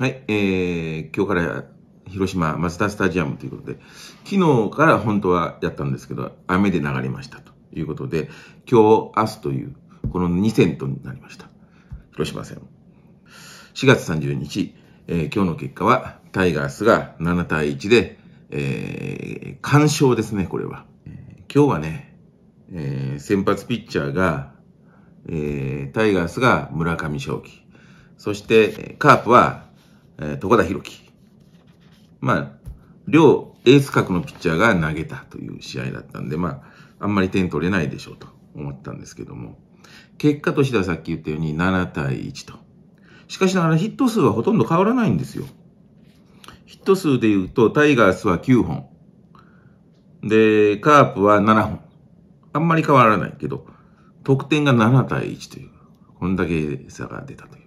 はい、えー、今日から広島マツダスタジアムということで、昨日から本当はやったんですけど、雨で流れましたということで、今日、明日という、この2戦となりました。広島戦。4月30日、えー、今日の結果は、タイガースが7対1で、えー、完勝ですね、これは。今日はね、えー、先発ピッチャーが、えー、タイガースが村上正輝。そして、カープはえー、田博樹。まあ、両エース格のピッチャーが投げたという試合だったんで、まあ、あんまり点取れないでしょうと思ったんですけども、結果としてはさっき言ったように7対1と。しかしながらヒット数はほとんど変わらないんですよ。ヒット数で言うと、タイガースは9本。で、カープは7本。あんまり変わらないけど、得点が7対1という、こんだけ差が出たという。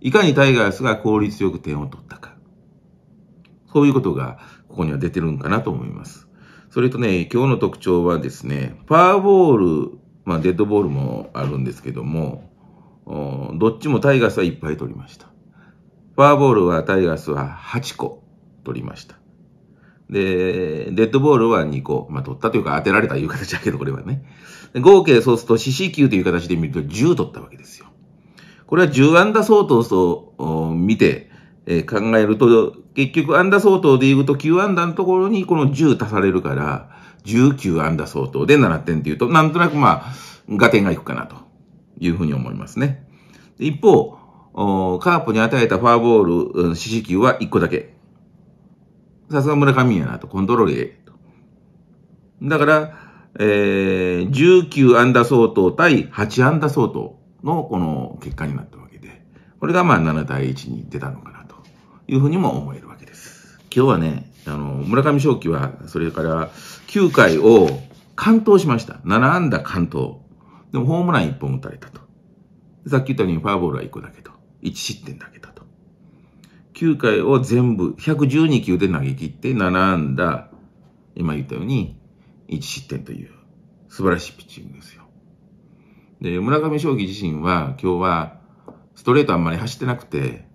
いかにタイガースが効率よく点を取ったか。そういうことが、ここには出てるんかなと思います。それとね、今日の特徴はですね、フワーボール、まあ、デッドボールもあるんですけども、どっちもタイガースはいっぱい取りました。フワーボールはタイガースは8個取りました。で、デッドボールは2個。まあ、取ったというか当てられたという形だけど、これはね。合計そうすると四死球という形で見ると10取ったわけですよ。これは10安打相当と見て、え考えると、結局安打相当で言うと9安打のところにこの10足されるから、19安打相当で7点っていうと、なんとなくまあ、合点がいくかなというふうに思いますね。一方、カープに与えたフォアボール、四死球は1個だけ。さすが村上やなと、コントロールええだから、えー、19安打相当対8安打相当のこの結果になったわけで、これがまあ7対1に出たのかなというふうにも思えるわけです。今日はね、あの、村上正輝は、それから9回を完投しました。7安打完投。でもホームラン1本打たれたと。さっき言ったようにファーボールは1個だけと。1失点だけだと。9回を全部、112球で投げ切って7安打、今言ったように1失点という素晴らしいピッチングですよ。で、村上将棋自身は今日はストレートあんまり走ってなくて、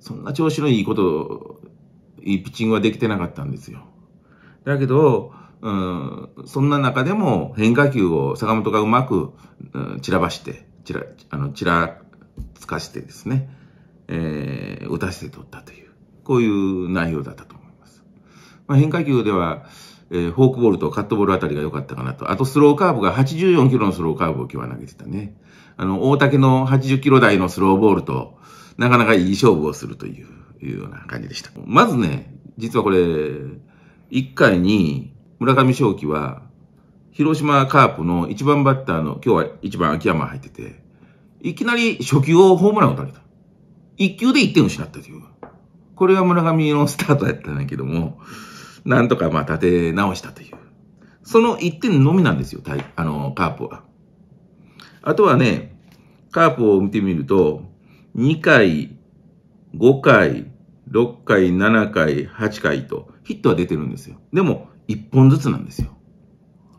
そんな調子のいいこと、いいピッチングはできてなかったんですよ。だけど、うん、そんな中でも変化球を坂本がうまく、うん、散らばして、散ら、あの、散らつかしてですね、えー、打たせて取ったという、こういう内容だったと思います。まあ、変化球では、えー、フォークボールとカットボールあたりが良かったかなと。あとスローカーブが84キロのスローカーブを今日は投げてたね。あの、大竹の80キロ台のスローボールと、なかなかいい勝負をするという、いうような感じでした。まずね、実はこれ、1回に村上正輝は、広島カープの1番バッターの、今日は1番秋山入ってて、いきなり初球をホームラン打たれた。1球で1点失ったという。これが村上のスタートやったんだけども、なんとかまあ立て直したという。その1点のみなんですよ、あの、カープは。あとはね、カープを見てみると、2回、5回、6回、7回、8回と、ヒットは出てるんですよ。でも、1本ずつなんですよ。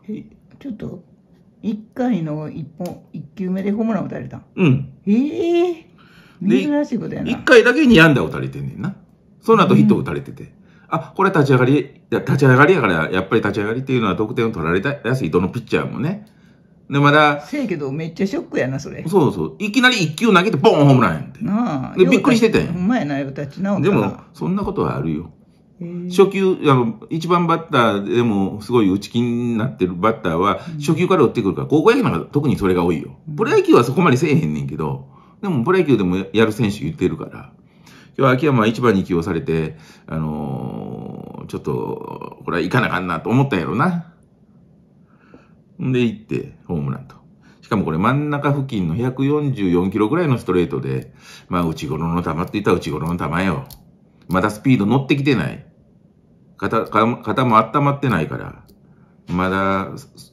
え、ちょっと、1回の1本、1球目でホームラン打たれたうん。ええー、珍しいことやな。1回だけに安打打たれてんねんな。その後ヒット打たれてて。あ、これ立ち上がり、立ち上がりやから、やっぱり立ち上がりっていうのは得点を取られたやすい、どのピッチャーもね。で、まだ。せやけど、めっちゃショックやな、それ。そうそう。いきなり1球投げて、ボーンホームランやんて。なあ。で、びっくりしててん。ほんまやな、よ、立ち直でも、そんなことはあるよ。初球、あの、一番バッターでもすごい打ち気になってるバッターは、初球から打ってくるから、高校野球なんか特にそれが多いよ。プロ野球はそこまでせえへんねんけど、でもプロ野球でもやる選手言ってるから。今日は秋山一番に起用されて、あのー、ちょっと、これは行かなあかんなと思ったやろな。んで行って、ホームランと。しかもこれ真ん中付近の144キロぐらいのストレートで、まあ、内頃の球って言ったら内頃の球よ。まだスピード乗ってきてない。肩、肩も温まってないから、まだ、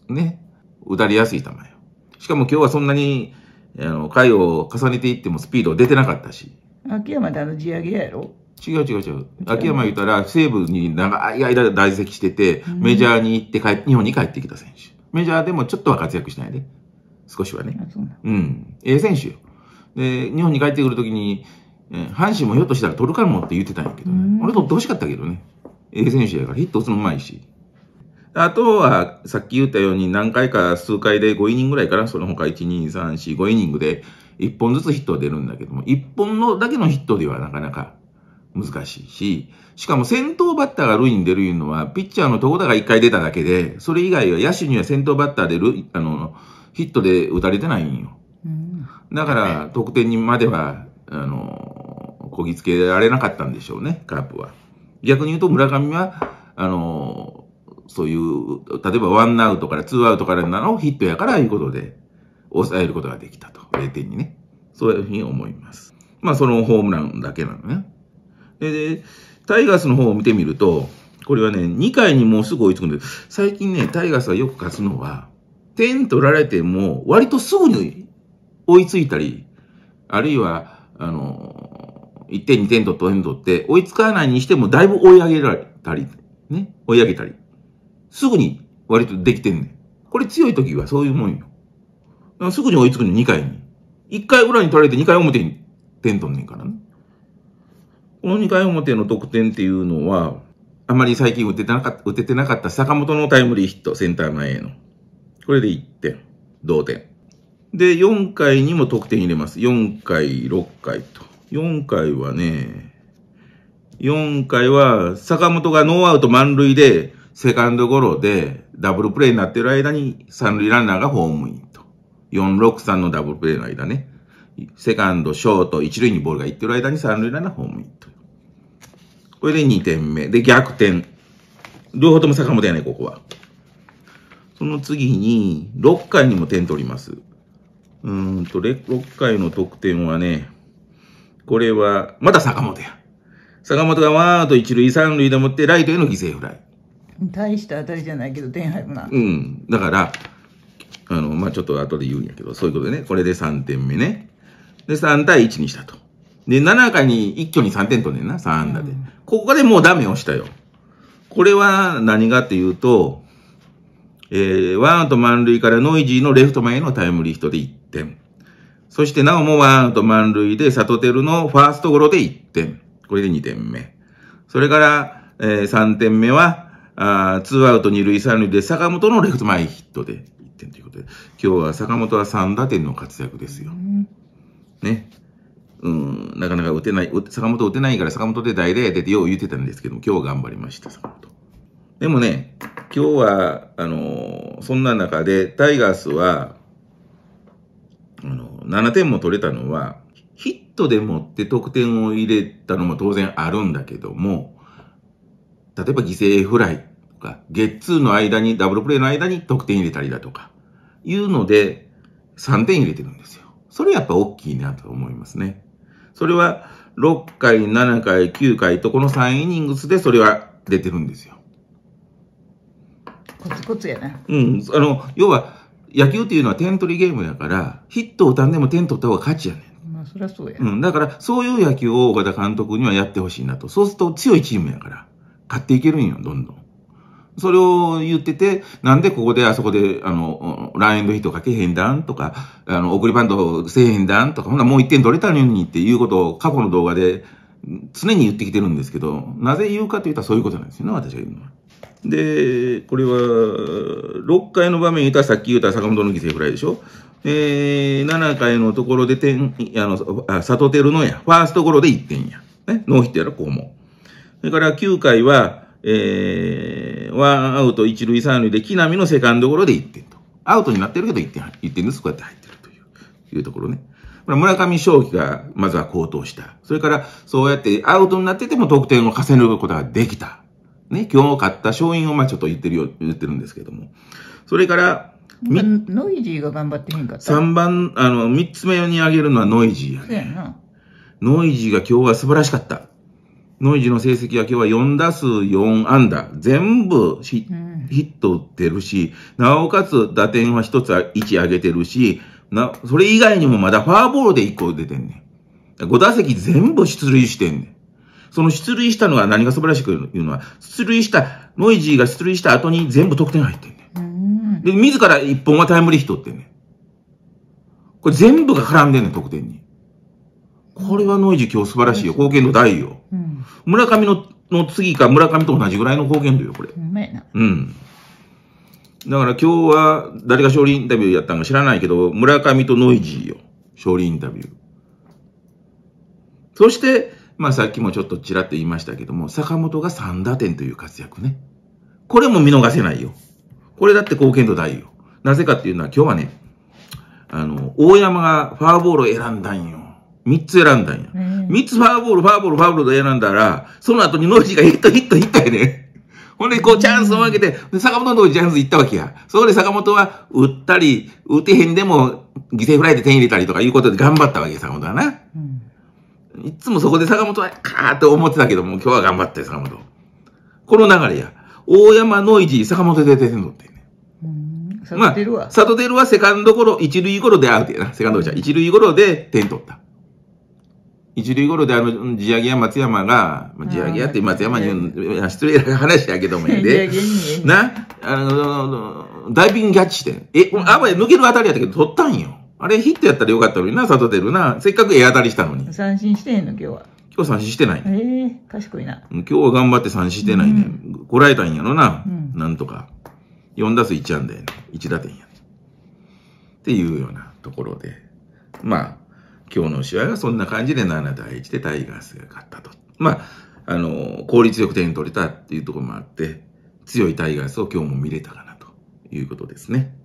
ね、打たれやすい球よ。しかも今日はそんなに、あの、回を重ねていってもスピード出てなかったし。秋山ってあの地上げやろ違う違う違う。秋山言ったら、西武に長い間在籍してて、メジャーに行って帰、日本に帰ってきた選手。メジャーでもちょっとは活躍しないで。少しはね。うん。ええ選手よ。で、日本に帰ってくるときに、えー、阪神もひょっとしたら取るかもって言ってたんやけどね。俺取ってほしかったけどね。ええ選手やから、ヒット打つのうまいし。あとは、さっき言ったように何回か数回で5イニングぐらいかな。その他1、2、3、4、5イニングで、一本ずつヒットは出るんだけども、一本のだけのヒットではなかなか難しいし、しかも先頭バッターが塁に出るいうのは、ピッチャーのこ田が一回出ただけで、それ以外は野手には先頭バッターでるあのヒットで打たれてないんよ。だから、得点にまでは、あの、こぎつけられなかったんでしょうね、カープは。逆に言うと村上は、あの、そういう、例えばワンアウトからツーアウトからなのヒットやからいうことで、抑えることができたと。0点にね。そういうふうに思います。まあ、そのホームランだけなのね。で、タイガースの方を見てみると、これはね、2回にもうすぐ追いつくんで最近ね、タイガースがよく勝つのは、点取られても、割とすぐに追いついたり、あるいは、あの、1点、2点と点取って、追いつかないにしても、だいぶ追い上げられたり、ね、追い上げたり、すぐに割とできてんねん。これ強い時はそういうもんよ。すぐに追いつくの、2回に。1回裏に取られて2回表に点取んねんからね。この2回表の得点っていうのは、あまり最近打ててなかった、打ててなかった坂本のタイムリーヒット、センター前への。これで1点、同点。で、4回にも得点入れます。4回、6回と。4回はね、4回は坂本がノーアウト満塁で、セカンドゴロでダブルプレイになってる間に三塁ランナーがホームイン。463のダブルプレーの間ね、セカンド、ショート、一塁にボールが行ってる間に三塁ランナーホームインと。これで2点目。で、逆転。両方とも坂本やね、ここは。その次に、6回にも点取ります。うんと、6回の得点はね、これは、まだ坂本や。坂本がワーと一塁三塁でもって、ライトへの犠牲フライ。大した当たりじゃないけど、点入るな。うん。だから、あの、まあ、ちょっと後で言うんやけど、そういうことでね、これで3点目ね。で、3対1にしたと。で、7回に一挙に3点取んねんな、3安打で。ここでもうダメをしたよ。これは何がっていうと、えー、ワンアウト満塁からノイジーのレフト前へのタイムリーヒットで1点。そしてなおもワンアウト満塁でサトテルのファーストゴロで1点。これで2点目。それから、えー、3点目は、あー2アウト2塁3塁で坂本のレフト前ヒットで。点ということで、今日は坂本は3打点の活躍ですよ。ね。うん、なかなか打てない、坂本打てないから坂本で代打やでってよう言ってたんですけど今日頑張りました、坂本。でもね、今日は、あのー、そんな中で、タイガースは、あのー、7点も取れたのは、ヒットでもって得点を入れたのも当然あるんだけども、例えば犠牲フライか、ゲッツーの間に、ダブルプレーの間に得点入れたりだとか、いうので、3点入れてるんですよ。それやっぱ大きいなと思いますね。それは、6回、7回、9回とこの3イニングスでそれは出てるんですよ。コツコツやな。うん。あの、要は、野球っていうのは点取りゲームやから、ヒットを打たんでも点取った方が勝ちやねん。まあ、そりゃそうや、うん。だから、そういう野球を岡田監督にはやってほしいなと。そうすると強いチームやから、勝っていけるんよ、どんどん。それを言ってて、なんでここであそこで、あの、ランエンドヒットかけへんだんとか、あの、送りバントせえへんだんとか、ほんなもう1点取れたのにっていうことを過去の動画で常に言ってきてるんですけど、なぜ言うかといたらそういうことなんですよね、私が言うのは。で、これは、6回の場面言ったらさっき言った坂本の犠牲フライでしょ。えー、7回のところで点、あの、あてるのや、ファーストゴロで1点や。ね、ノーヒットやろ、こうも。それから9回は、えー、ワンアウト一塁三塁で木浪のセカンドゴロで1点と。アウトになってるけど1点、1点ずつこうやって入ってるという、いうところね。村上正輝がまずは高騰した。それから、そうやってアウトになってても得点を稼ぐことができた。ね、今日勝った勝因をまあちょっと言ってるよ、言ってるんですけども。それから、ノイジーが頑張ってへんかった。3番、あの、3つ目に挙げるのはノイジーやね。やノイジーが今日は素晴らしかった。ノイジーの成績は今日は4打数4安打。全部ヒ,、ット打ってるし、なおかつ打点は1つ1上げてるし、な、それ以外にもまだファーボールで1個出てんねん。5打席全部出塁してんねん。その出塁したのが何が素晴らしく言うのは、出塁した、ノイジーが出塁した後に全部得点入ってんねん。で、自ら1本はタイムリーヒットってんねん。これ全部が絡んでんねん、得点に。これはノイジー今日素晴らしいよ。貢献度大よ。うん村上のの次か村上と同じぐらいの貢献度よ、これ。うな。うん。だから今日は誰が勝利インタビューやったんか知らないけど、村上とノイジーよ。勝利インタビュー。そして、まあさっきもちょっとちらっと言いましたけども、坂本が3打点という活躍ね。これも見逃せないよ。これだって貢献度大よ。なぜかっていうのは今日はね、あの、大山がファーボールを選んだんよ。三つ選んだんや。うん、つファーボール、ファーボール、ファーボールで選んだら、その後にノイジーがヒット、ヒット、ヒットやね。ほんで、こう、チャンスを分けて、坂本のとこにチャンス行ったわけや。そこで坂本は、打ったり、打てへんでも、犠牲フライで点入れたりとかいうことで頑張ったわけ、坂本はな。うん、いつもそこで坂本は、かーって思ってたけども、今日は頑張って、坂本。この流れや。大山、ノイジー、坂本で出てんのって。まあ、サトテルはセカンドゴロ、一塁ゴロでアウトやな。セカンドゴロじゃ、一塁ゴロで点取った。一塁ゴロであの、地上げや松山が、地上げやって松山に言う失礼な話やけどもやで、な、あの、ダイビングキャッチして、え、あばや抜ける当たりやったけど取ったんよ。あれヒットやったらよかったのにな、里出るな。せっかくええ当たりしたのに。三振してへんの今日は。今日三振してない。ええー、賢いな。今日は頑張って三振してないね。こ、ら、えたんやろな、うん、なんとか。4打数1安打やね。1打点やね。っていうようなところで。まあ、今日の試合はそんな感じで7対1でタイガースが勝ったと。まあ、あの、効率よく点取れたっていうところもあって、強いタイガースを今日も見れたかなということですね。